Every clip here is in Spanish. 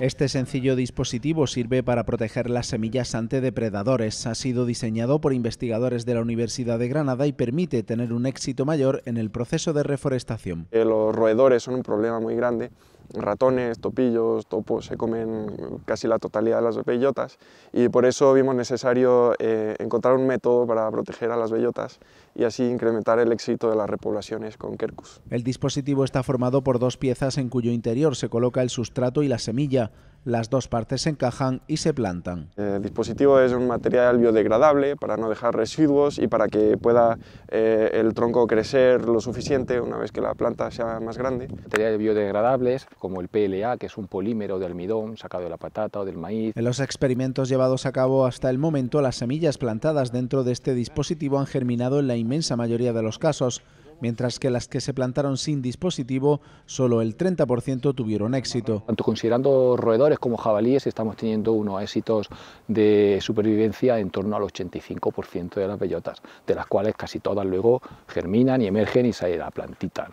Este sencillo dispositivo sirve para proteger las semillas ante depredadores. Ha sido diseñado por investigadores de la Universidad de Granada y permite tener un éxito mayor en el proceso de reforestación. Eh, los roedores son un problema muy grande ratones, topillos, topos, se comen casi la totalidad de las bellotas y por eso vimos necesario eh, encontrar un método para proteger a las bellotas y así incrementar el éxito de las repoblaciones con Quercus. El dispositivo está formado por dos piezas en cuyo interior se coloca el sustrato y la semilla las dos partes se encajan y se plantan. El dispositivo es un material biodegradable para no dejar residuos y para que pueda eh, el tronco crecer lo suficiente una vez que la planta sea más grande. Materiales biodegradables como el PLA, que es un polímero de almidón sacado de la patata o del maíz. En los experimentos llevados a cabo hasta el momento, las semillas plantadas dentro de este dispositivo han germinado en la inmensa mayoría de los casos mientras que las que se plantaron sin dispositivo, solo el 30% tuvieron éxito. Tanto considerando roedores como jabalíes, estamos teniendo unos éxitos de supervivencia en torno al 85% de las bellotas, de las cuales casi todas luego germinan y emergen y sale la plantita.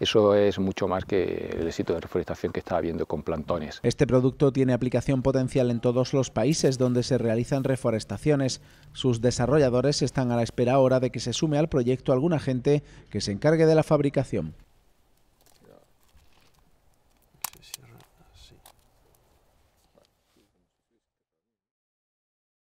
Eso es mucho más que el éxito de reforestación que está habiendo con plantones. Este producto tiene aplicación potencial en todos los países donde se realizan reforestaciones. Sus desarrolladores están a la espera ahora de que se sume al proyecto alguna gente que se encargue de la fabricación.